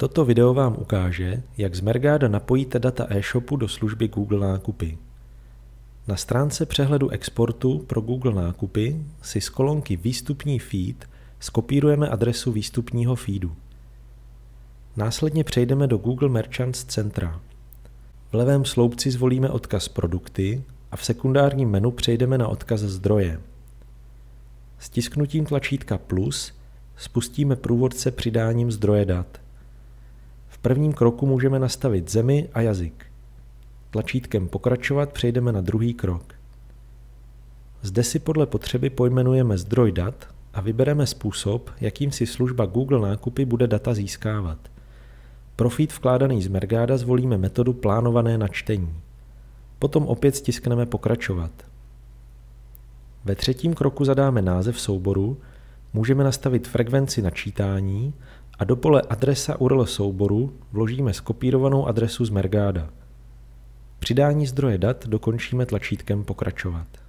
Toto video vám ukáže, jak z Mergáda napojíte data e-shopu do služby Google Nákupy. Na stránce přehledu exportu pro Google Nákupy si z kolonky Výstupní feed skopírujeme adresu výstupního feedu. Následně přejdeme do Google Merchants Centra. V levém sloupci zvolíme odkaz Produkty a v sekundárním menu přejdeme na odkaz Zdroje. Stisknutím tlačítka Plus spustíme průvodce přidáním zdroje dat – prvním kroku můžeme nastavit zemi a jazyk. Tlačítkem Pokračovat přejdeme na druhý krok. Zde si podle potřeby pojmenujeme zdroj dat a vybereme způsob, jakým si služba Google nákupy bude data získávat. Profit vkládaný z Mergáda zvolíme metodu plánované načtení. Potom opět stiskneme Pokračovat. Ve třetím kroku zadáme název souboru, můžeme nastavit frekvenci načítání a do pole adresa URL souboru vložíme skopírovanou adresu z Mergáda. Přidání zdroje dat dokončíme tlačítkem Pokračovat.